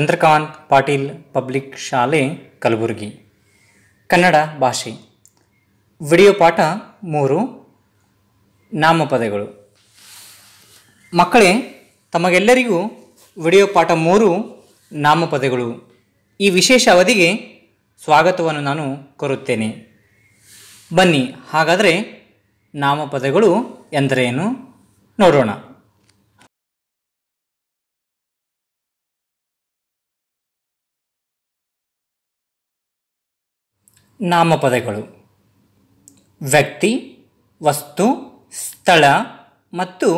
Chandrakant Patil public ಶಾಲೆ ಕಲಬುರಗಿ ಕನ್ನಡ ಭಾಷೆ video ಪಾಠ ಮೂರು ನಾಮಪದಗಳು ಮಕ್ಕಳೇ ತಮಗೆಲ್ಲರಿಗೂ ವಿಡಿಯೋ ಪಾಠ ಮೂರು ನಾಮಪದಗಳು ಈ ವಿಶೇಷ ಅವಧಿಗೆ ಸ್ವಾಗತವನ್ನು ನಾನು ಕೋರುತ್ತೇನೆ ಬನ್ನಿ ಹಾಗಾದರೆ ನಾಮಪದಗಳು ಎಂದರೇನು ನೋಡೋಣ ನಾಮಪದಗಳು ವ್ಯಕ್ತಿ ವಸ್ತು ಸ್ಥಳ ಮತ್ತು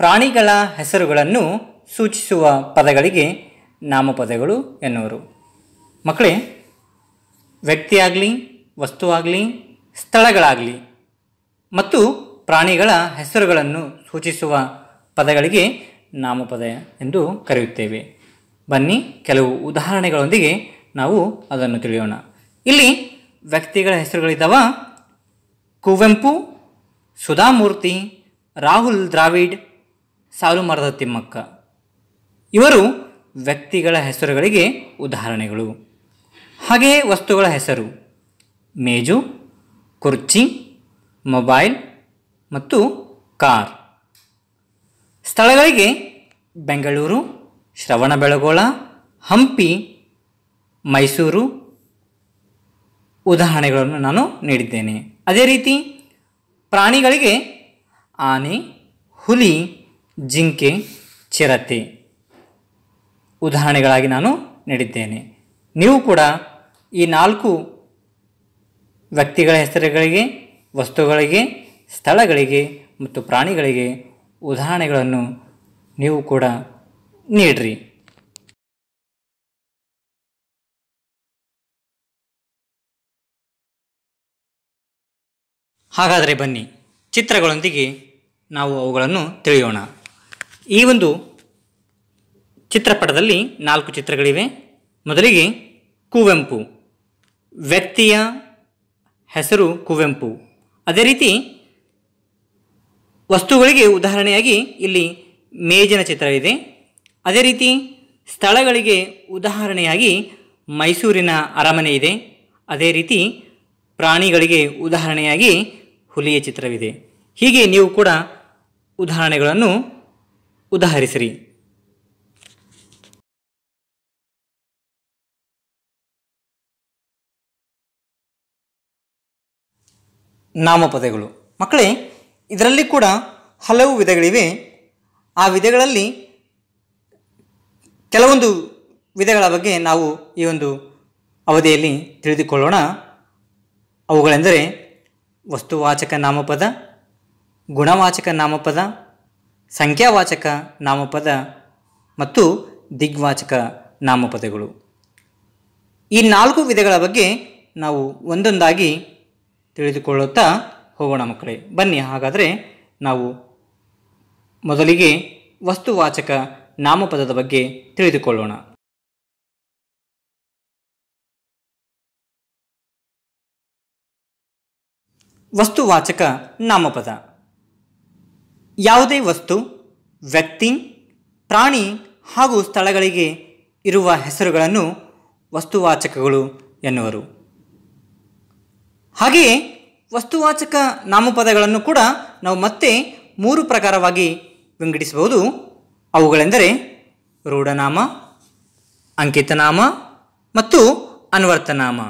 ಪ್ರಾಣಿಗಳ ಹೆಸರುಗಳನ್ನು ಸೂಚಿಸುವ ಪದಗಳಿಗೆ ನಾಮಪದಗಳು ಎನ್ನುವರು ಮಕ್ಕಳೇ ವ್ಯಕ್ತಿಯಾಗಲಿ ವಸ್ತುವಾಗಲಿ ಸ್ಥಳಗಳಾಗಲಿ ಮತ್ತು ಪ್ರಾಣಿಗಳ ಹೆಸರುಗಳನ್ನು ಸೂಚಿಸುವ ಪದಗಳಿಗೆ ನಾಮಪದ ಎಂದು ಕರೆಯುತ್ತೇವೆ ಬನ್ನಿ ಕೆಲವು ಉದಾಹರಣೆಗಳೊಂದಿಗೆ ನಾವು ಅದನ್ನು ತಿಳಿಯೋಣ ಇಲ್ಲಿ ವ್ಯಕ್ತಿಗಳ ಹೆಸರುಗಳಿದ್ದಾವ ಕುವೆಂಪು ಸುಧಾಮೂರ್ತಿ ರಾಹುಲ್ ದ್ರಾವಿಡ್ ಸಾಲು ಮರದ ತಿಮ್ಮಕ್ಕ ಇವರು ವ್ಯಕ್ತಿಗಳ ಹೆಸರುಗಳಿಗೆ ಉದಾಹರಣೆಗಳು ಹಾಗೆಯೇ ವಸ್ತುಗಳ ಹೆಸರು ಮೇಜು ಕುರ್ಚಿ ಮೊಬೈಲ್ ಮತ್ತು ಕಾರ್ ಸ್ಥಳಗಳಿಗೆ ಬೆಂಗಳೂರು ಶ್ರವಣಬೆಳಗೊಳ ಹಂಪಿ ಮೈಸೂರು ಉದಾಹರಣೆಗಳನ್ನು ನಾನು ನೀಡಿದ್ದೇನೆ ಅದೇ ರೀತಿ ಪ್ರಾಣಿಗಳಿಗೆ ಆನೆ ಹುಲಿ ಜಿಂಕೆ ಚಿರತೆ ಉದಾಹರಣೆಗಳಾಗಿ ನಾನು ನೀಡಿದ್ದೇನೆ ನೀವು ಕೂಡ ಈ ನಾಲ್ಕು ವ್ಯಕ್ತಿಗಳ ಹೆಸರುಗಳಿಗೆ ವಸ್ತುಗಳಿಗೆ ಸ್ಥಳಗಳಿಗೆ ಮತ್ತು ಪ್ರಾಣಿಗಳಿಗೆ ಉದಾಹರಣೆಗಳನ್ನು ನೀವು ಕೂಡ ನೀಡ್ರಿ ಹಾಗಾದರೆ ಬನ್ನಿ ಚಿತ್ರಗಳೊಂದಿಗೆ ನಾವು ಅವುಗಳನ್ನು ತಿಳಿಯೋಣ ಈ ಒಂದು ಚಿತ್ರಪಟದಲ್ಲಿ ನಾಲ್ಕು ಚಿತ್ರಗಳಿವೆ ಮೊದಲಿಗೆ ಕುವೆಂಪು ವ್ಯಕ್ತಿಯ ಹೆಸರು ಕುವೆಂಪು ಅದೇ ರೀತಿ ವಸ್ತುಗಳಿಗೆ ಉದಾಹರಣೆಯಾಗಿ ಇಲ್ಲಿ ಮೇಜಿನ ಚಿತ್ರ ಇದೆ ಅದೇ ರೀತಿ ಸ್ಥಳಗಳಿಗೆ ಉದಾಹರಣೆಯಾಗಿ ಮೈಸೂರಿನ ಅರಮನೆ ಇದೆ ಅದೇ ರೀತಿ ಪ್ರಾಣಿಗಳಿಗೆ ಉದಾಹರಣೆಯಾಗಿ ಹುಲಿಯ ಚಿತ್ರವಿದೆ ಹೀಗೆ ನೀವು ಕೂಡ ಉದಾಹರಣೆಗಳನ್ನು ಉದಾಹರಿಸಿರಿ ನಾಮಪದಗಳು ಮಕ್ಕಳೇ ಇದರಲ್ಲಿ ಕೂಡ ಹಲವು ವಿಧಗಳಿವೆ ಆ ವಿಧಗಳಲ್ಲಿ ಕೆಲವೊಂದು ವಿಧಗಳ ಬಗ್ಗೆ ನಾವು ಈ ಒಂದು ಅವಧಿಯಲ್ಲಿ ತಿಳಿದುಕೊಳ್ಳೋಣ ಅವುಗಳೆಂದರೆ ವಸ್ತುವಾಚಕ ನಾಮಪದ ಗುಣವಾಚಕ ನಾಮಪದ ಸಂಖ್ಯಾವಾಚಕ ನಾಮಪದ ಮತ್ತು ದಿಗ್ವಾಚಕ ನಾಮಪದಗಳು ಈ ನಾಲ್ಕು ವಿಧಗಳ ಬಗ್ಗೆ ನಾವು ಒಂದೊಂದಾಗಿ ತಿಳಿದುಕೊಳ್ಳುತ್ತಾ ಹೋಗೋಣ ಮಕ್ಕಳೇ ಬನ್ನಿ ಹಾಗಾದರೆ ನಾವು ಮೊದಲಿಗೆ ವಸ್ತುವಾಚಕ ನಾಮಪದದ ಬಗ್ಗೆ ತಿಳಿದುಕೊಳ್ಳೋಣ ವಸ್ತುವಾಚಕ ನಾಮಪದ ಯಾವುದೇ ವಸ್ತು ವ್ಯಕ್ತಿ ಪ್ರಾಣಿ ಹಾಗೂ ಸ್ಥಳಗಳಿಗೆ ಇರುವ ಹೆಸರುಗಳನ್ನು ವಸ್ತುವಾಚಕಗಳು ಎನ್ನುವರು ಹಾಗೆಯೇ ವಸ್ತುವಾಚಕ ನಾಮಪದಗಳನ್ನು ಕೂಡ ನಾವು ಮತ್ತೆ ಮೂರು ಪ್ರಕಾರವಾಗಿ ವಿಂಗಡಿಸಬಹುದು ಅವುಗಳೆಂದರೆ ರೂಢನಾಮ ಅಂಕಿತನಾಮ ಮತ್ತು ಅನ್ವರ್ತನಾಮ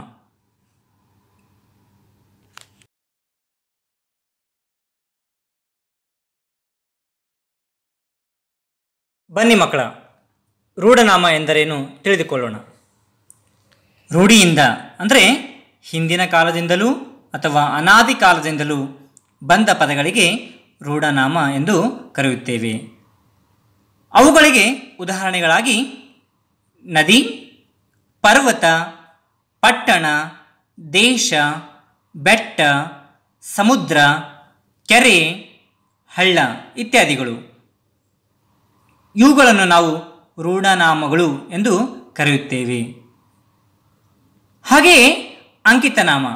ಬನ್ನಿ ಮಕ್ಕಳ ರೂಢನಾಮ ಎಂದರೇನು ತಿಳಿದುಕೊಳ್ಳೋಣ ರೂಢಿಯಿಂದ ಅಂದರೆ ಹಿಂದಿನ ಕಾಲದಿಂದಲೂ ಅಥವಾ ಅನಾದಿ ಕಾಲದಿಂದಲೂ ಬಂದ ಪದಗಳಿಗೆ ರೂಢನಾಮ ಎಂದು ಕರೆಯುತ್ತೇವೆ ಅವುಗಳಿಗೆ ಉದಾಹರಣೆಗಳಾಗಿ ನದಿ ಪರ್ವತ ಪಟ್ಟಣ ದೇಶ ಬೆಟ್ಟ ಸಮುದ್ರ ಕೆರೆ ಹಳ್ಳ ಇತ್ಯಾದಿಗಳು ಇವುಗಳನ್ನು ನಾವು ರೂಢನಾಮಗಳು ಎಂದು ಕರೆಯುತ್ತೇವೆ ಹಾಗೆಯೇ ಅಂಕಿತನಾಮ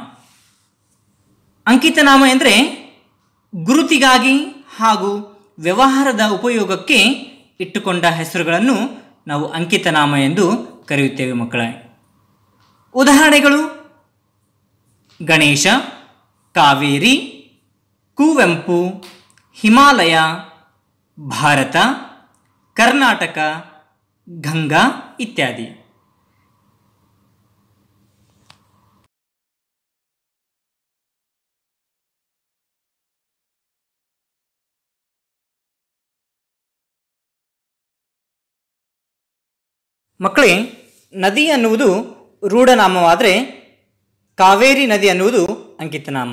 ಅಂಕಿತನಾಮ ಎಂದರೆ ಗುರುತಿಗಾಗಿ ಹಾಗೂ ವ್ಯವಹಾರದ ಉಪಯೋಗಕ್ಕೆ ಇಟ್ಟುಕೊಂಡ ಹೆಸರುಗಳನ್ನು ನಾವು ಅಂಕಿತನಾಮ ಎಂದು ಕರೆಯುತ್ತೇವೆ ಮಕ್ಕಳ ಉದಾಹರಣೆಗಳು ಗಣೇಶ ಕಾವೇರಿ ಕುವೆಂಪು ಹಿಮಾಲಯ ಭಾರತ ಕರ್ನಾಟಕ ಗಂಗಾ ಇತ್ಯಾದಿ ಮಕ್ಕಳೇ ನದಿ ಅನ್ನುವುದು ರೂಢನಾಮವಾದರೆ ಕಾವೇರಿ ನದಿ ಅನ್ನುವುದು ಅಂಕಿತನಾಮ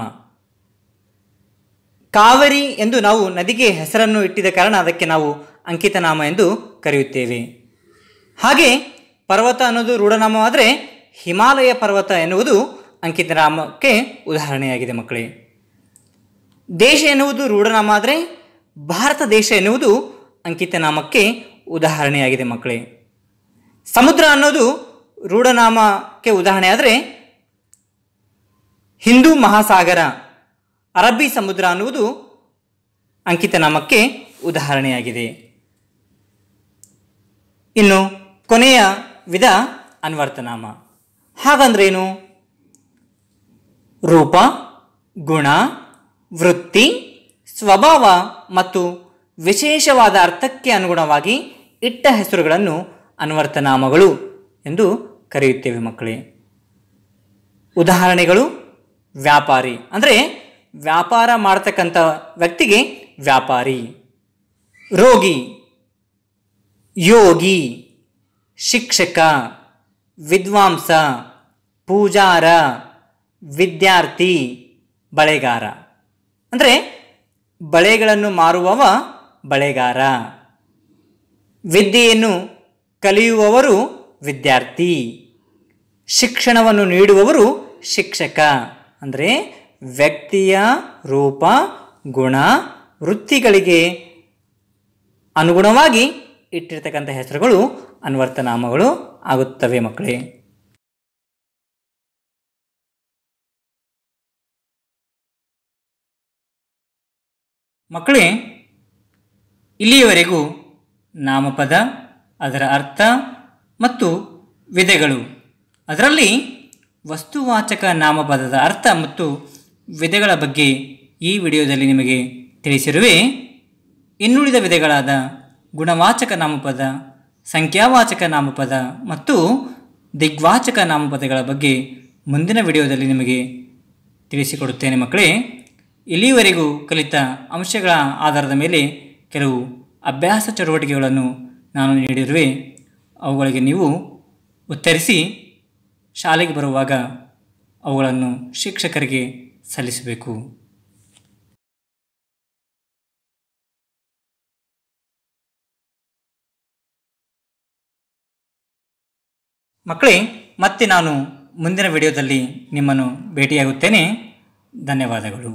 ಕಾವೇರಿ ಎಂದು ನಾವು ನದಿಗೆ ಹೆಸರನ್ನು ಇಟ್ಟಿದ ಕಾರಣ ಅದಕ್ಕೆ ನಾವು ಅಂಕಿತನಾಮ ಎಂದು ಕರೆಯುತ್ತೇವೆ ಹಾಗೆ ಪರ್ವತ ಅನ್ನೋದು ರೂಢನಾಮವಾದರೆ ಹಿಮಾಲಯ ಪರ್ವತ ಎನ್ನುವುದು ಅಂಕಿತನಾಮಕ್ಕೆ ಉದಾಹರಣೆಯಾಗಿದೆ ಮಕ್ಕಳೇ ದೇಶ ಎನ್ನುವುದು ರೂಢನಾಮ ಆದರೆ ಭಾರತ ದೇಶ ಎನ್ನುವುದು ಅಂಕಿತನಾಮಕ್ಕೆ ಉದಾಹರಣೆಯಾಗಿದೆ ಮಕ್ಕಳೇ ಸಮುದ್ರ ಅನ್ನೋದು ರೂಢನಾಮಕ್ಕೆ ಉದಾಹರಣೆ ಆದರೆ ಹಿಂದೂ ಮಹಾಸಾಗರ ಅರಬ್ಬಿ ಸಮುದ್ರ ಅನ್ನುವುದು ಅಂಕಿತನಾಮಕ್ಕೆ ಉದಾಹರಣೆಯಾಗಿದೆ ಇನ್ನು ಕೊನೆಯ ವಿಧ ಅನ್ವರ್ತನಾಮ ಹಾಗಂದ್ರೇನು ರೂಪ ಗುಣ ವೃತ್ತಿ ಸ್ವಭಾವ ಮತ್ತು ವಿಶೇಷವಾದ ಅರ್ಥಕ್ಕೆ ಅನುಗುಣವಾಗಿ ಇಟ್ಟ ಹೆಸರುಗಳನ್ನು ಅನ್ವರ್ತನಾಮಗಳು ಎಂದು ಕರೆಯುತ್ತೇವೆ ಮಕ್ಕಳೇ ಉದಾಹರಣೆಗಳು ವ್ಯಾಪಾರಿ ಅಂದರೆ ವ್ಯಾಪಾರ ಮಾಡತಕ್ಕಂಥ ವ್ಯಕ್ತಿಗೆ ವ್ಯಾಪಾರಿ ರೋಗಿ ಯೋಗಿ ಶಿಕ್ಷಕ ವಿದ್ವಾಂಸ ಪೂಜಾರ ವಿದ್ಯಾರ್ಥಿ ಬಳೆಗಾರ ಅಂದರೆ ಬಳೆಗಳನ್ನು ಮಾರುವವ ಬಳೆಗಾರ ವಿದ್ಯೆಯನ್ನು ಕಲಿಯುವವರು ವಿದ್ಯಾರ್ಥಿ ಶಿಕ್ಷಣವನ್ನು ನೀಡುವವರು ಶಿಕ್ಷಕ ಅಂದರೆ ವ್ಯಕ್ತಿಯ ರೂಪ ಗುಣ ವೃತ್ತಿಗಳಿಗೆ ಅನುಗುಣವಾಗಿ ಇಟ್ಟಿರ್ತಕ್ಕಂಥ ಹೆಸರುಗಳು ಅನ್ವರ್ತನಾಮಗಳು ಆಗುತ್ತವೆ ಮಕ್ಕಳೇ ಮಕ್ಕಳೇ ಇಲ್ಲಿಯವರೆಗೂ ನಾಮಪದ ಅದರ ಅರ್ಥ ಮತ್ತು ವಿಧೆಗಳು ಅದರಲ್ಲಿ ವಸ್ತುವಾಚಕ ನಾಮಪದದ ಅರ್ಥ ಮತ್ತು ವಿಧೆಗಳ ಬಗ್ಗೆ ಈ ವಿಡಿಯೋದಲ್ಲಿ ನಿಮಗೆ ತಿಳಿಸಿರುವೆ ಇನ್ನುಳಿದ ವಿಧೆಗಳಾದ ಗುಣವಾಚಕ ನಾಮಪದ ಸಂಖ್ಯಾವಾಚಕ ನಾಮಪದ ಮತ್ತು ದಿಗ್ವಾಚಕ ನಾಮಪದಗಳ ಬಗ್ಗೆ ಮುಂದಿನ ವಿಡಿಯೋದಲ್ಲಿ ನಿಮಗೆ ತಿಳಿಸಿಕೊಡುತ್ತೇನೆ ಮಕ್ಕಳೇ ಇಲ್ಲಿವರೆಗೂ ಕಲಿತ ಅಂಶಗಳ ಆಧಾರದ ಮೇಲೆ ಕೆಲವು ಅಭ್ಯಾಸ ಚಟುವಟಿಕೆಗಳನ್ನು ನಾನು ನೀಡಿರುವೆ ಅವುಗಳಿಗೆ ನೀವು ಉತ್ತರಿಸಿ ಶಾಲೆಗೆ ಬರುವಾಗ ಅವುಗಳನ್ನು ಶಿಕ್ಷಕರಿಗೆ ಸಲ್ಲಿಸಬೇಕು ಮಕ್ಕಳೇ ಮತ್ತೆ ನಾನು ಮುಂದಿನ ವಿಡಿಯೋದಲ್ಲಿ ನಿಮ್ಮನ್ನು ಭೇಟಿಯಾಗುತ್ತೇನೆ ಧನ್ಯವಾದಗಳು